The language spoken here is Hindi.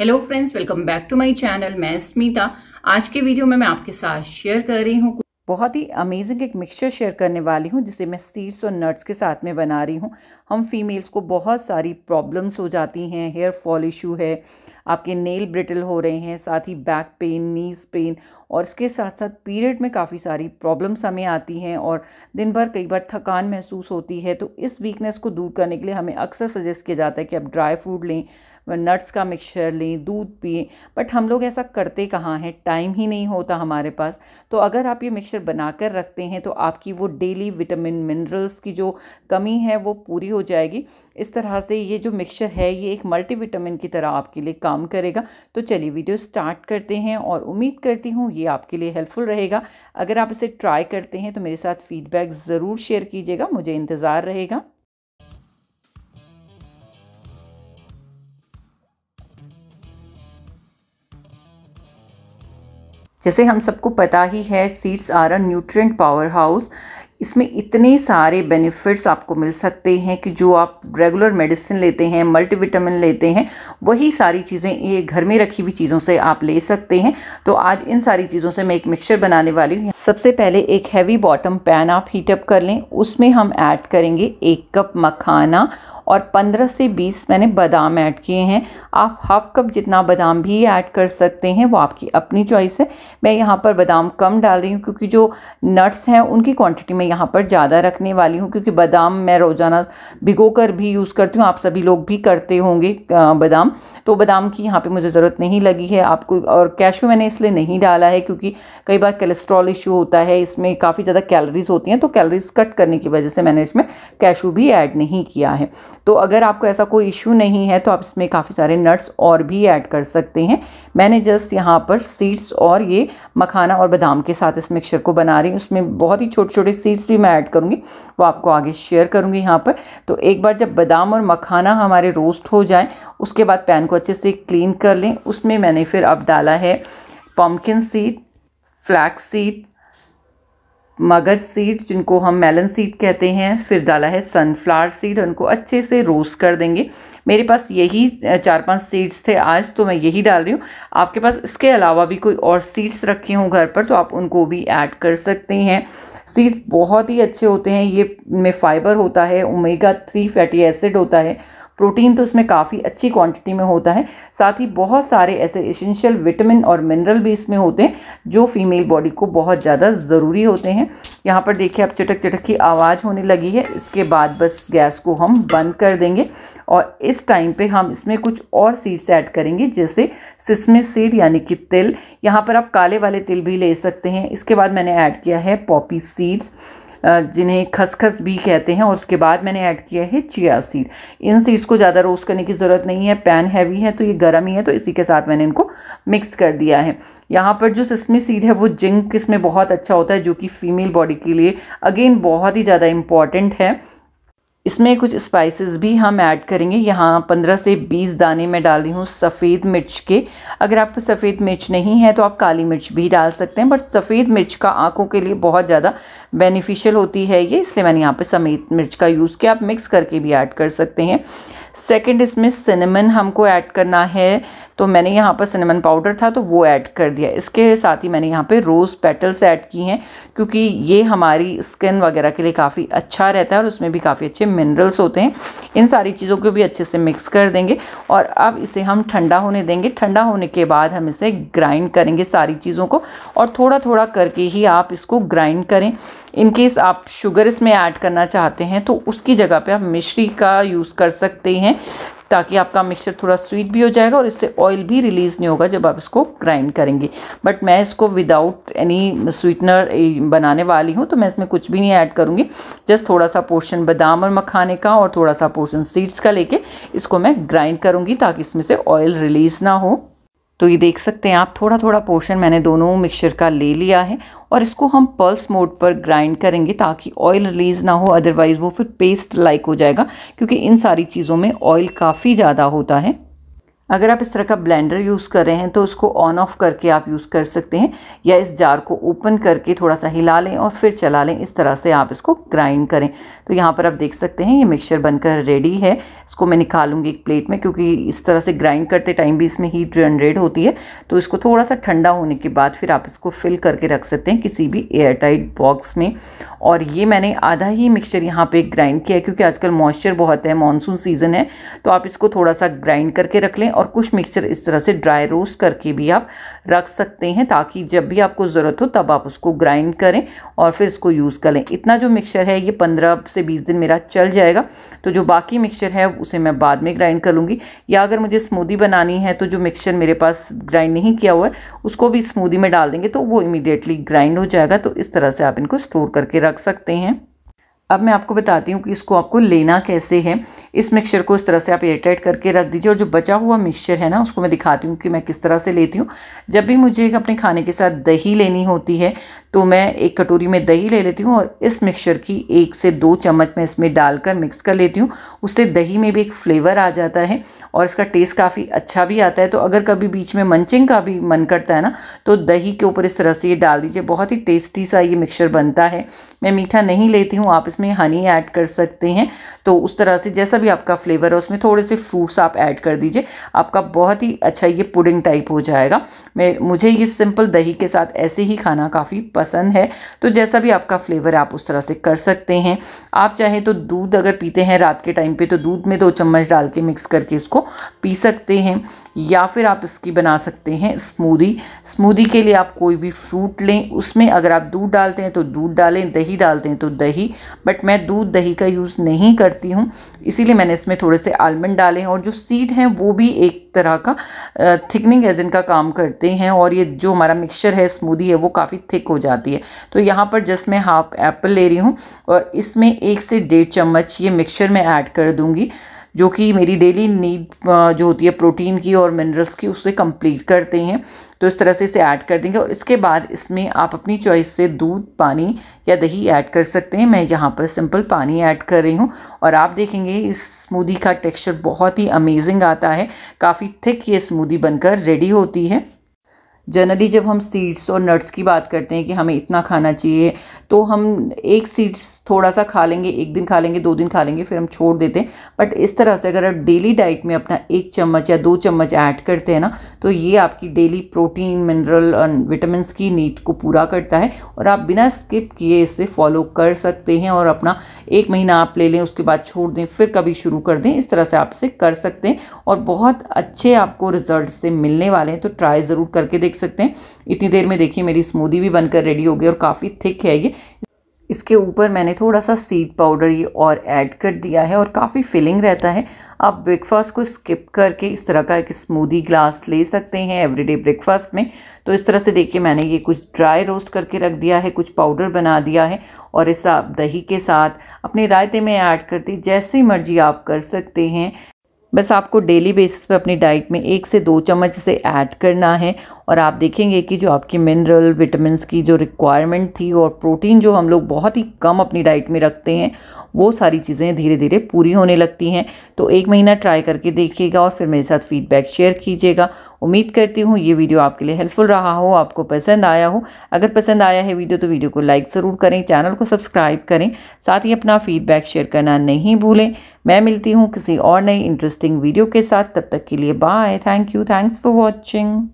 hello friends welcome back to my channel मैं स्मिता आज के वीडियो में मैं आपके साथ शेयर कर रही हूँ बहुत ही अमेजिंग एक मिक्सचर शेयर करने वाली हूँ जिसे मैं सीड्स और नट्स के साथ में बना रही हूँ हम फीमेल्स को बहुत सारी प्रॉब्लम्स हो जाती हैं हेयर फॉल इशू है आपके नेल ब्रिटल हो रहे हैं साथ ही बैक पेन नीज़ पेन और इसके साथ साथ पीरियड में काफ़ी सारी प्रॉब्लम्स हमें आती हैं और दिन भर कई बार थकान महसूस होती है तो इस वीकनेस को दूर करने के लिए हमें अक्सर सजेस्ट किया जाता है कि आप ड्राई फ्रूट लें नट्स का मिक्सचर लें दूध पिए बट हम लोग ऐसा करते कहाँ हैं टाइम ही नहीं होता हमारे पास तो अगर आप ये मिक्सचर बना कर रखते हैं तो आपकी वो डेली विटामिन मिनरल्स की जो कमी है वो पूरी हो जाएगी इस तरह से ये जो मिक्सचर है ये एक मल्टीविटामिन की तरह आपके लिए काम करेगा तो चलिए वीडियो स्टार्ट करते हैं और उम्मीद करती हूँ ये आपके लिए हेल्पफुल रहेगा अगर आप इसे ट्राई करते हैं तो मेरे साथ फीडबैक ज़रूर शेयर कीजिएगा मुझे इंतज़ार रहेगा जैसे हम सबको पता ही है seeds are a nutrient power house इसमें इतने सारे बेनिफिट्स आपको मिल सकते हैं कि जो आप रेगुलर मेडिसिन लेते हैं मल्टीविटामिन लेते हैं वही सारी चीज़ें ये घर में रखी हुई चीज़ों से आप ले सकते हैं तो आज इन सारी चीज़ों से मैं एक मिक्सचर बनाने वाली हूँ सबसे पहले एक हैवी बॉटम पैन आप हीटअप कर लें उसमें हम ऐड करेंगे एक कप मखाना और 15 से 20 मैंने बादाम ऐड किए हैं आप हाफ कप जितना बादाम भी ऐड कर सकते हैं वो आपकी अपनी चॉइस है मैं यहाँ पर बादाम कम डाल रही हूँ क्योंकि जो नट्स हैं उनकी क्वांटिटी मैं यहाँ पर ज़्यादा रखने वाली हूँ क्योंकि बादाम मैं रोज़ाना भिगो कर भी यूज़ करती हूँ आप सभी लोग भी करते होंगे बादाम तो बादाम की यहाँ पर मुझे ज़रूरत नहीं लगी है आपको और कैशू मैंने इसलिए नहीं डाला है क्योंकि कई बार कोलेस्ट्रॉल इशू होता है इसमें काफ़ी ज़्यादा कैलरीज होती हैं तो कैलरीज कट करने की वजह से मैंने इसमें कैशू भी ऐड नहीं किया है तो अगर आपको ऐसा कोई इशू नहीं है तो आप इसमें काफ़ी सारे नट्स और भी ऐड कर सकते हैं मैंने जस्ट यहाँ पर सीड्स और ये मखाना और बादाम के साथ इस मिक्सचर को बना रही हूँ उसमें बहुत ही छोटे छोटे सीड्स भी मैं ऐड करूँगी वो आपको आगे शेयर करूँगी यहाँ पर तो एक बार जब बादाम और मखाना हमारे रोस्ट हो जाए उसके बाद पैन को अच्छे से क्लीन कर लें उसमें मैंने फिर अब डाला है पम्पकिन सीड फ्लैक्स सीड मगज सीड जिनको हम मेलन सीड कहते हैं फिर डाला है सनफ्लावर सीड उनको अच्छे से रोस्ट कर देंगे मेरे पास यही चार पांच सीड्स थे आज तो मैं यही डाल रही हूँ आपके पास इसके अलावा भी कोई और सीड्स रखे हों घर पर तो आप उनको भी ऐड कर सकते हैं सीड्स बहुत ही अच्छे होते हैं ये में फाइबर होता है ओमेगा थ्री फैटी एसिड होता है प्रोटीन तो इसमें काफ़ी अच्छी क्वांटिटी में होता है साथ ही बहुत सारे ऐसे एसेंशियल विटामिन और मिनरल भी इसमें होते हैं जो फीमेल बॉडी को बहुत ज़्यादा ज़रूरी होते हैं यहाँ पर देखिए अब चटक चटक की आवाज़ होने लगी है इसके बाद बस गैस को हम बंद कर देंगे और इस टाइम पे हम इसमें कुछ और सीड्स ऐड करेंगे जैसे सिसमे सीड यानी कि तिल यहाँ पर आप काले वाले तिल भी ले सकते हैं इसके बाद मैंने ऐड किया है पॉपी सीड्स जिन्हें खसखस भी कहते हैं और उसके बाद मैंने ऐड किया है चिया सीड इन सीड्स को ज़्यादा रोस्ट करने की ज़रूरत नहीं है पैन हैवी है तो ये गर्म ही है तो इसी के साथ मैंने इनको मिक्स कर दिया है यहाँ पर जो सिस्मी सीड है वो जिंक इसमें बहुत अच्छा होता है जो कि फ़ीमेल बॉडी के लिए अगेन बहुत ही ज़्यादा इम्पॉर्टेंट है इसमें कुछ स्पाइसेस भी हम ऐड करेंगे यहाँ 15 से 20 दाने मैं डाल रही हूँ सफ़ेद मिर्च के अगर आपको सफ़ेद मिर्च नहीं है तो आप काली मिर्च भी डाल सकते हैं बट सफ़ेद मिर्च का आंखों के लिए बहुत ज़्यादा बेनिफिशियल होती है ये इसलिए मैंने यहाँ पे सफेद मिर्च का यूज़ किया आप मिक्स करके भी ऐड कर सकते हैं सेकेंड इसमें सिनेमन हमको ऐड करना है तो मैंने यहाँ पर सिनेमन पाउडर था तो वो ऐड कर दिया इसके साथ ही मैंने यहाँ पे रोज़ पेटल्स ऐड की हैं क्योंकि ये हमारी स्किन वगैरह के लिए काफ़ी अच्छा रहता है और उसमें भी काफ़ी अच्छे मिनरल्स होते हैं इन सारी चीज़ों को भी अच्छे से मिक्स कर देंगे और अब इसे हम ठंडा होने देंगे ठंडा होने के बाद हम इसे ग्राइंड करेंगे सारी चीज़ों को और थोड़ा थोड़ा करके ही आप इसको ग्राइंड करें इनकेस आप शुगर इसमें ऐड करना चाहते हैं तो उसकी जगह पे आप मिश्री का यूज़ कर सकते हैं ताकि आपका मिक्सचर थोड़ा स्वीट भी हो जाएगा और इससे ऑयल भी रिलीज़ नहीं होगा जब आप इसको ग्राइंड करेंगे बट मैं इसको विदाउट एनी स्वीटनर बनाने वाली हूँ तो मैं इसमें कुछ भी नहीं ऐड करूँगी जस्ट थोड़ा सा पोर्शन बादाम और मखाने का और थोड़ा सा पोर्शन सीड्स का लेके इसको मैं ग्राइंड करूँगी ताकि इसमें से ऑयल रिलीज़ ना हो तो ये देख सकते हैं आप थोड़ा थोड़ा पोर्शन मैंने दोनों मिक्सचर का ले लिया है और इसको हम पल्स मोड पर ग्राइंड करेंगे ताकि ऑयल रिलीज़ ना हो अदरवाइज़ वो फिर पेस्ट लाइक हो जाएगा क्योंकि इन सारी चीज़ों में ऑयल काफ़ी ज़्यादा होता है अगर आप इस तरह का ब्लेंडर यूज़ कर रहे हैं तो उसको ऑन ऑफ करके आप यूज़ कर सकते हैं या इस जार को ओपन करके थोड़ा सा हिला लें और फिर चला लें इस तरह से आप इसको ग्राइंड करें तो यहाँ पर आप देख सकते हैं ये मिक्सचर बनकर रेडी है इसको मैं निकालूंगी एक प्लेट में क्योंकि इस तरह से ग्राइंड करते टाइम भी इसमें हीट जनरेट होती है तो इसको थोड़ा सा ठंडा होने के बाद फिर आप इसको फिल करके रख सकते हैं किसी भी एयरटाइट बॉक्स में और ये मैंने आधा ही मिक्सचर यहाँ पर ग्राइंड किया है क्योंकि आजकल मॉइस्चर बहुत है मानसून सीज़न है तो आप इसको थोड़ा सा ग्राइंड करके रख लें और और कुछ मिक्सचर इस तरह से ड्राई रोस्ट करके भी आप रख सकते हैं ताकि जब भी आपको ज़रूरत हो तब आप उसको ग्राइंड करें और फिर इसको यूज़ कर लें इतना जो मिक्सचर है ये पंद्रह से बीस दिन मेरा चल जाएगा तो जो बाकी मिक्सचर है उसे मैं बाद में ग्राइंड कर लूँगी या अगर मुझे स्मूदी बनानी है तो जो मिक्सचर मेरे पास ग्राइंड नहीं किया हुआ है उसको भी स्मूदी में डाल देंगे तो वो इमीडिएटली ग्राइंड हो जाएगा तो इस तरह से आप इनको स्टोर करके रख सकते हैं अब मैं आपको बताती हूँ कि इसको आपको लेना कैसे है इस मिक्सचर को इस तरह से आप एयरटाइट करके रख दीजिए और जो बचा हुआ मिक्सचर है ना उसको मैं दिखाती हूँ कि मैं किस तरह से लेती हूँ जब भी मुझे अपने खाने के साथ दही लेनी होती है तो मैं एक कटोरी में दही ले लेती हूँ और इस मिक्सचर की एक से दो चम्मच मैं इसमें डालकर मिक्स कर लेती हूँ उससे दही में भी एक फ्लेवर आ जाता है और इसका टेस्ट काफ़ी अच्छा भी आता है तो अगर कभी बीच में मंचिंग का भी मन करता है ना तो दही के ऊपर इस तरह से ये डाल दीजिए बहुत ही टेस्टी सा ये मिक्सचर बनता है मैं मीठा नहीं लेती हूँ आप इसमें हनी ऐड कर सकते हैं तो उस तरह से जैसा भी आपका फ्लेवर है उसमें थोड़े से फ्रूट्स आप ऐड कर दीजिए आपका बहुत ही अच्छा ये पुडिंग टाइप हो जाएगा मैं मुझे ये सिंपल दही के साथ ऐसे ही खाना काफ़ी पसंद है तो जैसा भी आपका फ्लेवर आप उस तरह से कर सकते हैं आप चाहे तो दूध अगर पीते हैं रात के टाइम पे तो दूध में दो चम्मच डाल के मिक्स करके इसको पी सकते हैं या फिर आप इसकी बना सकते हैं स्मूदी स्मूदी के लिए आप कोई भी फ्रूट लें उसमें अगर आप दूध डालते हैं तो दूध डालें दही डालते हैं तो दही बट मैं दूध दही का यूज़ नहीं करती हूँ इसीलिए मैंने इसमें थोड़े से आलमंड डाले हैं और जो सीड हैं वो भी एक तरह का थिकनिंग एजेंट का काम करते हैं और ये जो हमारा मिक्सचर है स्मूदी है वो काफ़ी थिक हो जाती है तो यहाँ पर जस्ट मैं हाफ एप्पल ले रही हूँ और इसमें एक से डेढ़ चम्मच ये मिक्सचर मैं ऐड कर दूँगी जो कि मेरी डेली नीड जो होती है प्रोटीन की और मिनरल्स की उससे कंप्लीट करते हैं तो इस तरह से इसे ऐड कर देंगे और इसके बाद इसमें आप अपनी चॉइस से दूध पानी या दही ऐड कर सकते हैं मैं यहाँ पर सिंपल पानी ऐड कर रही हूँ और आप देखेंगे इस स्मूदी का टेक्सचर बहुत ही अमेजिंग आता है काफ़ी थिक ये स्मूदी बनकर रेडी होती है जनरली जब हम सीड्स और नट्स की बात करते हैं कि हमें इतना खाना चाहिए तो हम एक सीड्स थोड़ा सा खा लेंगे एक दिन खा लेंगे दो दिन खा लेंगे फिर हम छोड़ देते हैं बट इस तरह से अगर आप डेली डाइट में अपना एक चम्मच या दो चम्मच ऐड करते हैं ना तो ये आपकी डेली प्रोटीन मिनरल और विटामिन की नीड को पूरा करता है और आप बिना स्किप किए इसे फॉलो कर सकते हैं और अपना एक महीना आप ले लें उसके बाद छोड़ दें फिर कभी शुरू कर दें इस तरह से आप इसे कर सकते हैं और बहुत अच्छे आपको रिजल्ट से मिलने वाले हैं तो ट्राई ज़रूर करके देख देख सकते हैं इतनी देर में देखिए मेरी स्मूदी भी बनकर रेडी हो गई और काफ़ी थिक है ये इसके ऊपर मैंने थोड़ा सा सीड पाउडर ये और ऐड कर दिया है और काफ़ी फिलिंग रहता है आप ब्रेकफास्ट को स्किप करके इस तरह का एक स्मूदी ग्लास ले सकते हैं एवरीडे ब्रेकफास्ट में तो इस तरह से देखिए मैंने ये कुछ ड्राई रोस्ट करके रख दिया है कुछ पाउडर बना दिया है और इस आप दही के साथ अपने रायते में ऐड करते जैसी मर्जी आप कर सकते हैं बस आपको डेली बेसिस पर अपनी डाइट में एक से दो चम्मच इसे ऐड करना है और आप देखेंगे कि जो आपकी मिनरल विटामिन की जो रिक्वायरमेंट थी और प्रोटीन जो हम लोग बहुत ही कम अपनी डाइट में रखते हैं वो सारी चीज़ें धीरे धीरे पूरी होने लगती हैं तो एक महीना ट्राई करके देखिएगा और फिर मेरे साथ फीडबैक शेयर कीजिएगा उम्मीद करती हूँ ये वीडियो आपके लिए हेल्पफुल रहा हो आपको पसंद आया हो अगर पसंद आया है वीडियो तो वीडियो को लाइक ज़रूर करें चैनल को सब्सक्राइब करें साथ ही अपना फीडबैक शेयर करना नहीं भूलें मैं मिलती हूँ किसी और नई इंटरेस्टिंग वीडियो के साथ तब तक के लिए bye thank you thanks for watching